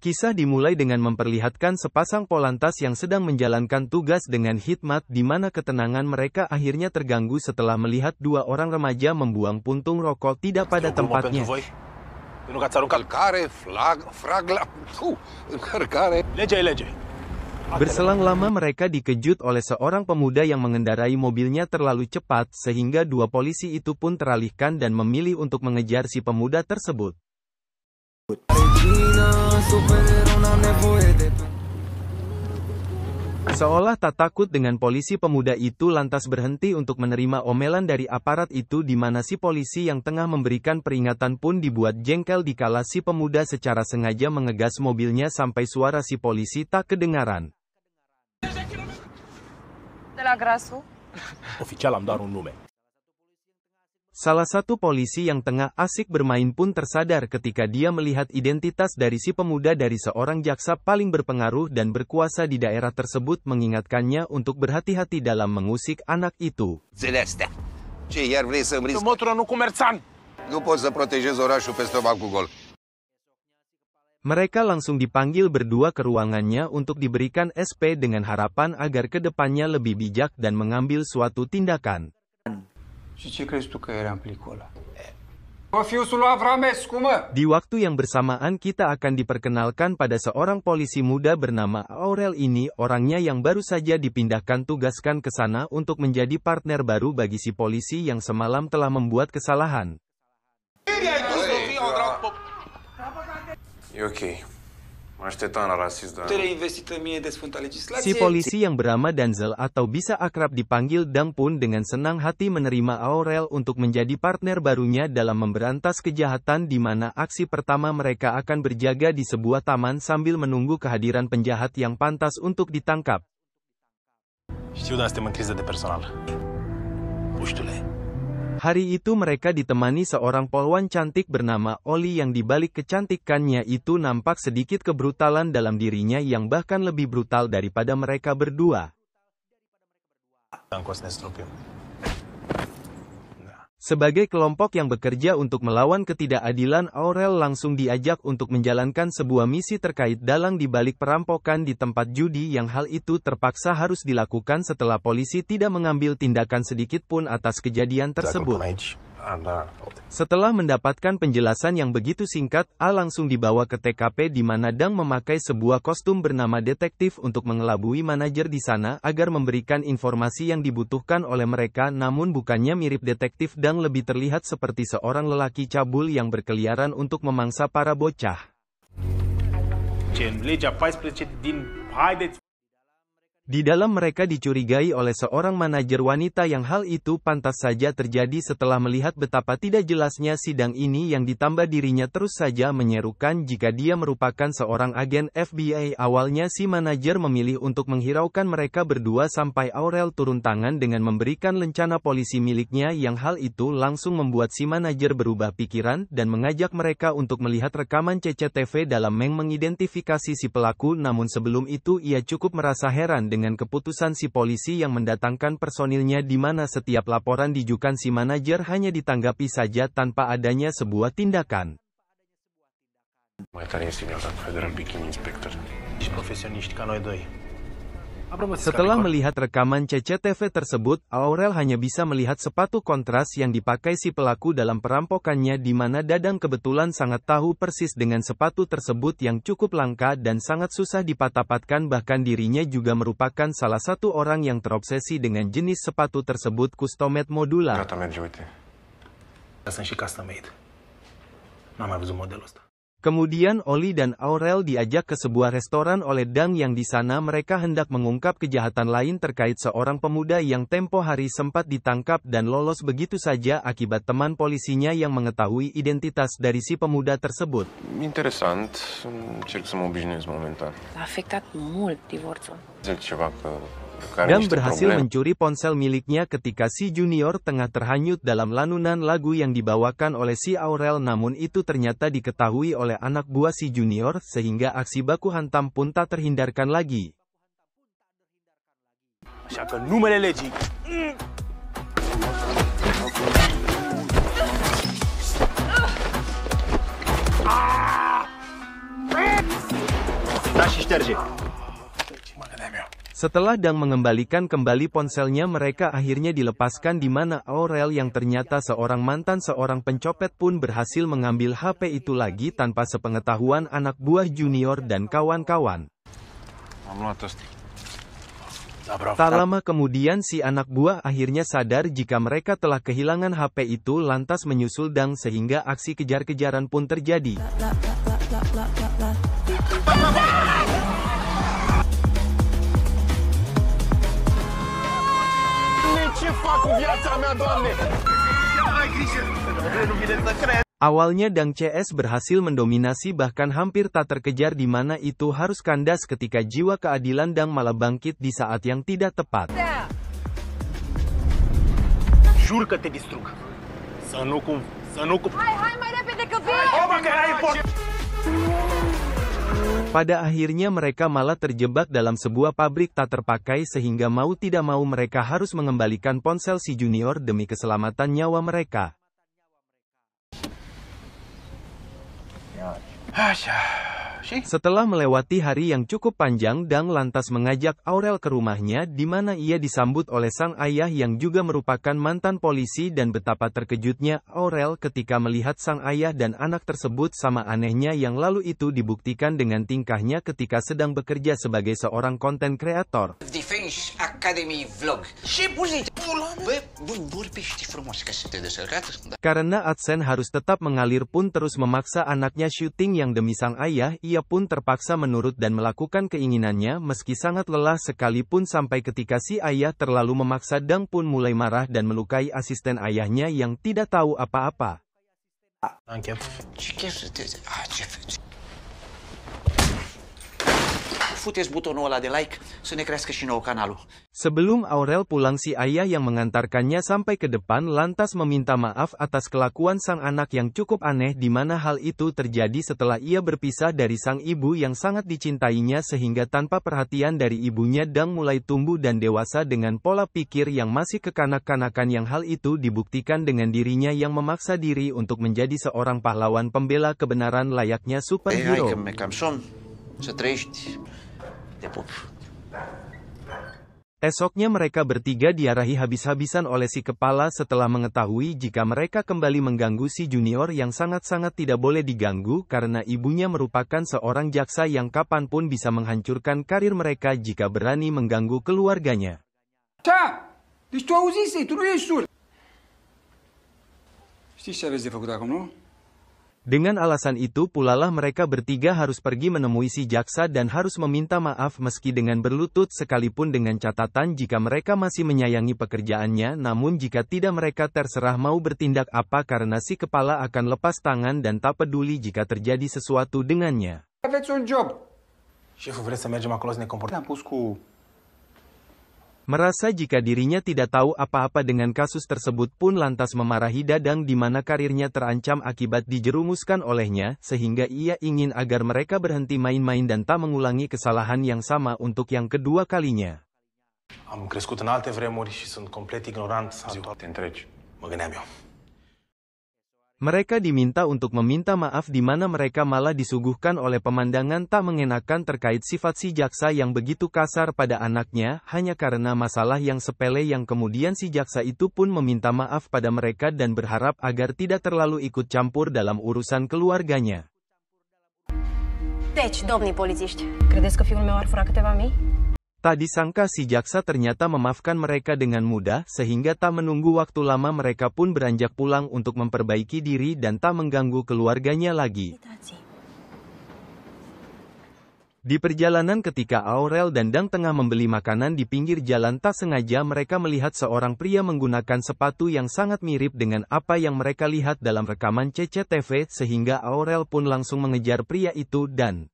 Kisah dimulai dengan memperlihatkan sepasang polantas yang sedang menjalankan tugas dengan hikmat di mana ketenangan mereka akhirnya terganggu setelah melihat dua orang remaja membuang puntung rokok tidak pada tempatnya. Kan Berselang lama mereka dikejut oleh seorang pemuda yang mengendarai mobilnya terlalu cepat sehingga dua polisi itu pun teralihkan dan memilih untuk mengejar si pemuda tersebut. Seolah tak takut dengan polisi pemuda itu lantas berhenti untuk menerima omelan dari aparat itu di mana si polisi yang tengah memberikan peringatan pun dibuat jengkel di kala si pemuda secara sengaja mengegas mobilnya sampai suara si polisi tak kedengaran. Oficial am dar un nume. Salah satu polisi yang tengah asik bermain pun tersadar ketika dia melihat identitas dari si pemuda dari seorang jaksa paling berpengaruh dan berkuasa di daerah tersebut mengingatkannya untuk berhati-hati dalam mengusik anak itu. Mereka langsung dipanggil berdua ke ruangannya untuk diberikan SP dengan harapan agar kedepannya lebih bijak dan mengambil suatu tindakan. Și ce crezi tu că era în plicul ăla? Bă, e, Avramescu, mă! Di waktu yang bersamaan kita akan diperkenalkan pada seorang polisi muda bernama Aurel ini, orangnya yang baru saja dipindahkan tugaskan ke sana untuk menjadi partner baru bagi si polisi yang semalam telah membuat kesalahan. Hey, you okay? Si polisi yang bernama Danzel atau bisa akrab dipanggil Dang pun dengan senang hati menerima Aurel untuk menjadi partner barunya dalam memberantas kejahatan di mana aksi pertama mereka akan berjaga di sebuah taman sambil menunggu kehadiran penjahat yang pantas untuk ditangkap. Știu, dar suntem în criză de personal. Puștule, Hari itu mereka ditemani seorang polwan cantik bernama Oli yang dibalik kecantikannya itu nampak sedikit kebrutalan dalam dirinya yang bahkan lebih brutal daripada mereka berdua. Sebagai kelompok yang bekerja untuk melawan ketidakadilan, Aurel langsung diajak untuk menjalankan sebuah misi terkait dalang di balik perampokan di tempat judi yang hal itu terpaksa harus dilakukan setelah polisi tidak mengambil tindakan sedikit pun atas kejadian tersebut. Setelah mendapatkan penjelasan yang begitu singkat, A langsung dibawa ke TKP di mana Dang memakai sebuah kostum bernama detektif untuk mengelabui manajer di sana agar memberikan informasi yang dibutuhkan oleh mereka namun bukannya mirip detektif Dang lebih terlihat seperti seorang lelaki cabul yang berkeliaran untuk memangsa para bocah. Di dalam mereka dicurigai oleh seorang manajer wanita yang hal itu pantas saja terjadi setelah melihat betapa tidak jelasnya sidang ini yang ditambah dirinya terus saja menyerukan jika dia merupakan seorang agen FBI. Awalnya si manajer memilih untuk menghiraukan mereka berdua sampai Aurel turun tangan dengan memberikan lencana polisi miliknya yang hal itu langsung membuat si manajer berubah pikiran dan mengajak mereka untuk melihat rekaman CCTV dalam mengidentifikasi si pelaku namun sebelum itu ia cukup merasa heran dengan dengan keputusan si polisi yang mendatangkan personilnya di mana setiap laporan dijukan si manajer hanya ditanggapi saja tanpa adanya sebuah tindakan. Setelah melihat rekaman CCTV tersebut, Aurel hanya bisa melihat sepatu kontras yang dipakai si pelaku dalam perampokannya di mana Dadang kebetulan sangat tahu persis dengan sepatu tersebut yang cukup langka dan sangat susah dipatapatkan bahkan dirinya juga merupakan salah satu orang yang terobsesi dengan jenis sepatu tersebut kustomet modular. made. Kemudian Oli dan Aurel diajak ke sebuah restoran oleh Dang yang di sana mereka hendak mengungkap kejahatan lain terkait seorang pemuda yang tempo hari sempat ditangkap dan lolos begitu saja akibat teman polisinya yang mengetahui identitas dari si pemuda tersebut. Interesant, încerc să mă obișnuiesc momentan. A afectat mult divorțul. Zic ceva că Gam berhasil mencuri ponsel miliknya ketika si junior tengah terhanyut dalam lanunan lagu yang dibawakan oleh si Aurel namun itu ternyata diketahui oleh anak buah si junior sehingga aksi baku hantam pun tak terhindarkan lagi. Hmm. Ah. Tashi setelah Dang mengembalikan kembali ponselnya mereka akhirnya dilepaskan di mana Aurel yang ternyata seorang mantan seorang pencopet pun berhasil mengambil HP itu lagi tanpa sepengetahuan anak buah junior dan kawan-kawan. Ya, tak lama kemudian si anak buah akhirnya sadar jika mereka telah kehilangan HP itu lantas menyusul Dang sehingga aksi kejar-kejaran pun terjadi. Awalnya Dang CS berhasil mendominasi bahkan hampir tak terkejar di mana itu harus kandas ketika jiwa keadilan Dang malah bangkit di saat yang tidak tepat. Jur că te distrug. Pada akhirnya mereka malah terjebak dalam sebuah pabrik tak terpakai sehingga mau tidak mau mereka harus mengembalikan ponsel si junior demi keselamatan nyawa mereka. Asyah. Ya, setelah melewati hari yang cukup panjang Dang lantas mengajak Aurel ke rumahnya di mana ia disambut oleh sang ayah yang juga merupakan mantan polisi dan betapa terkejutnya Aurel ketika melihat sang ayah dan anak tersebut sama anehnya yang lalu itu dibuktikan dengan tingkahnya ketika sedang bekerja sebagai seorang konten kreator. Karena AdSense harus tetap mengalir pun terus memaksa anaknya syuting yang demi sang ayah ia ia pun terpaksa menurut dan melakukan keinginannya meski sangat lelah sekalipun sampai ketika si ayah terlalu memaksa Dang pun mulai marah dan melukai asisten ayahnya yang tidak tahu apa-apa futeți butonul ăla de like să ne crească și nouă canalul. Sebelum Aurel pulang si ayah yang mengantarkannya sampai ke depan lantas meminta maaf atas kelakuan sang anak yang cukup aneh di mana hal itu terjadi setelah ia berpisah dari sang ibu yang sangat dicintainya sehingga tanpa perhatian dari ibunya Dang mulai tumbuh dan dewasa dengan pola pikir yang masih kekanak-kanakan yang hal itu dibuktikan dengan dirinya yang memaksa diri untuk menjadi seorang pahlawan pembela kebenaran layaknya eh, superhero. Hey, hai, Esoknya mereka bertiga diarahi habis-habisan oleh si kepala setelah mengetahui jika mereka kembali mengganggu si junior yang sangat-sangat tidak boleh diganggu karena ibunya merupakan seorang jaksa yang kapanpun bisa menghancurkan karir mereka jika berani mengganggu keluarganya. Ti dengan alasan itu pulalah mereka bertiga harus pergi menemui si jaksa dan harus meminta maaf meski dengan berlutut sekalipun dengan catatan jika mereka masih menyayangi pekerjaannya namun jika tidak mereka terserah mau bertindak apa karena si kepala akan lepas tangan dan tak peduli jika terjadi sesuatu dengannya. Aveți un job. Șeful, vrea să mergem acolo să ne comportăm? am pus cu Merasa jika dirinya tidak tahu apa-apa dengan kasus tersebut pun lantas memarahi Dadang di mana karirnya terancam akibat dijerumuskan olehnya, sehingga ia ingin agar mereka berhenti main-main dan tak mengulangi kesalahan yang sama untuk yang kedua kalinya. Am crescut în alte vremuri și sunt complet ignorant. Te întregi. Mă gândeam eu. Mereka diminta untuk meminta maaf di mana mereka malah disuguhkan oleh pemandangan tak mengenakan terkait sifat si jaksa yang begitu kasar pada anaknya, hanya karena masalah yang sepele yang kemudian si jaksa itu pun meminta maaf pada mereka dan berharap agar tidak terlalu ikut campur dalam urusan keluarganya. Deci, domnii polițiști, credeți că fiul meu ar fura câteva mii? Tak disangka si jaksa ternyata memaafkan mereka dengan mudah, sehingga tak menunggu waktu lama mereka pun beranjak pulang untuk memperbaiki diri dan tak mengganggu keluarganya lagi. Di perjalanan ketika Aurel dan Dang tengah membeli makanan di pinggir jalan tak sengaja mereka melihat seorang pria menggunakan sepatu yang sangat mirip dengan apa yang mereka lihat dalam rekaman CCTV sehingga Aurel pun langsung mengejar pria itu dan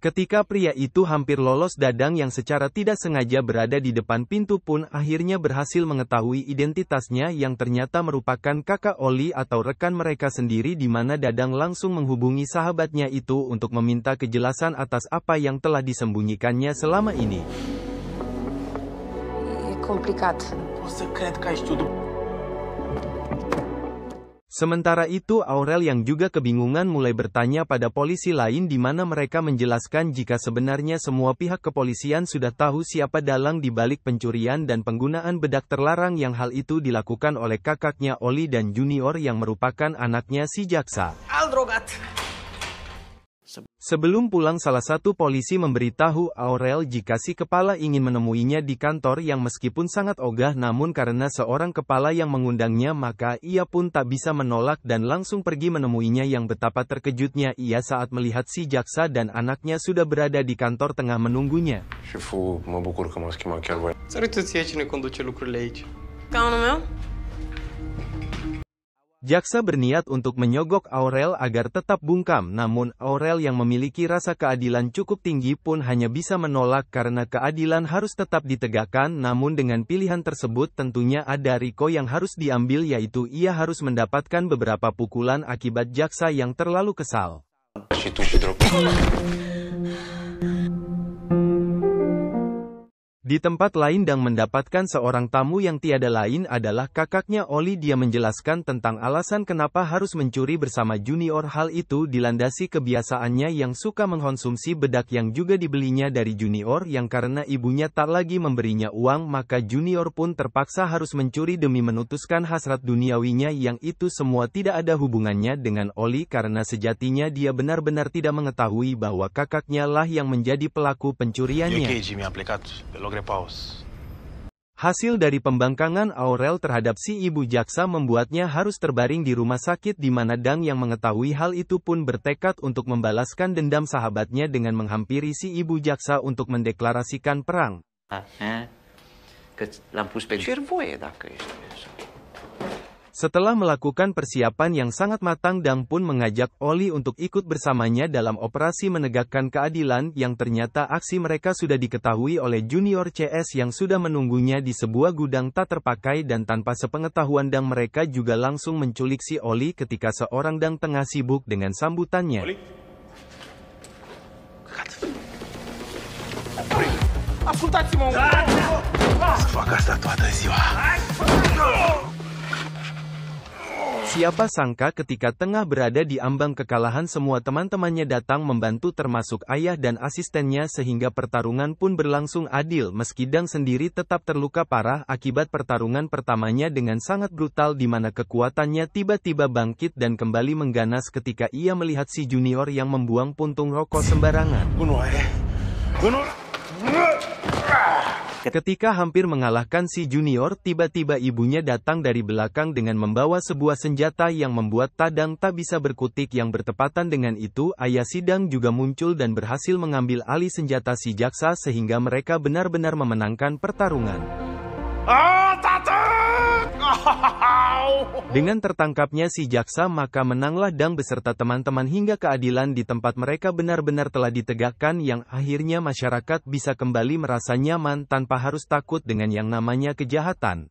Ketika pria itu hampir lolos Dadang yang secara tidak sengaja berada di depan pintu pun akhirnya berhasil mengetahui identitasnya yang ternyata merupakan kakak Oli atau rekan mereka sendiri di mana Dadang langsung menghubungi sahabatnya itu untuk meminta kejelasan atas apa yang telah disembunyikannya selama ini. Eh, komplikat. Sementara itu Aurel yang juga kebingungan mulai bertanya pada polisi lain di mana mereka menjelaskan jika sebenarnya semua pihak kepolisian sudah tahu siapa dalang di balik pencurian dan penggunaan bedak terlarang yang hal itu dilakukan oleh kakaknya Oli dan Junior yang merupakan anaknya si Jaksa. Aldrogat. Sebelum pulang salah satu polisi memberitahu Aurel jika si kepala ingin menemuinya di kantor yang meskipun sangat ogah namun karena seorang kepala yang mengundangnya maka ia pun tak bisa menolak dan langsung pergi menemuinya yang betapa terkejutnya ia saat melihat si jaksa dan anaknya sudah berada di kantor tengah menunggunya. Șeful, mă bucur că m-a schimbat chiar voi. Salut, ție conduce lucrurile aici. Ca meu? Jaksa berniat untuk menyogok Aurel agar tetap bungkam namun Aurel yang memiliki rasa keadilan cukup tinggi pun hanya bisa menolak karena keadilan harus tetap ditegakkan namun dengan pilihan tersebut tentunya ada Riko yang harus diambil yaitu ia harus mendapatkan beberapa pukulan akibat jaksa yang terlalu kesal. Di tempat lain Dang mendapatkan seorang tamu yang tiada lain adalah kakaknya Oli dia menjelaskan tentang alasan kenapa harus mencuri bersama junior hal itu dilandasi kebiasaannya yang suka mengkonsumsi bedak yang juga dibelinya dari junior yang karena ibunya tak lagi memberinya uang maka junior pun terpaksa harus mencuri demi menutuskan hasrat duniawinya yang itu semua tidak ada hubungannya dengan Oli karena sejatinya dia benar-benar tidak mengetahui bahwa kakaknya lah yang menjadi pelaku pencuriannya paus. Hasil dari pembangkangan Aurel terhadap si ibu jaksa membuatnya harus terbaring di rumah sakit di mana Dang yang mengetahui hal itu pun bertekad untuk membalaskan dendam sahabatnya dengan menghampiri si ibu jaksa untuk mendeklarasikan perang. Ah, eh? Ke lampu spesial. Setelah melakukan persiapan yang sangat matang Dang pun mengajak Oli untuk ikut bersamanya dalam operasi menegakkan keadilan yang ternyata aksi mereka sudah diketahui oleh junior CS yang sudah menunggunya di sebuah gudang tak terpakai dan tanpa sepengetahuan Dang mereka juga langsung menculik si Oli ketika seorang Dang tengah sibuk dengan sambutannya. Oli. ascultați mau. Să fac asta toată Siapa sangka ketika tengah berada di ambang kekalahan semua teman-temannya datang membantu termasuk ayah dan asistennya sehingga pertarungan pun berlangsung adil meski Dang sendiri tetap terluka parah akibat pertarungan pertamanya dengan sangat brutal di mana kekuatannya tiba-tiba bangkit dan kembali mengganas ketika ia melihat si junior yang membuang puntung rokok sembarangan. Bunuh ayah. Bunuh. Ketika hampir mengalahkan si junior, tiba-tiba ibunya datang dari belakang dengan membawa sebuah senjata yang membuat Tadang tak bisa berkutik yang bertepatan dengan itu, ayah sidang juga muncul dan berhasil mengambil alih senjata si jaksa sehingga mereka benar-benar memenangkan pertarungan. Oh, dengan tertangkapnya si jaksa maka menanglah Dang beserta teman-teman hingga keadilan di tempat mereka benar-benar telah ditegakkan yang akhirnya masyarakat bisa kembali merasa nyaman tanpa harus takut dengan yang namanya kejahatan.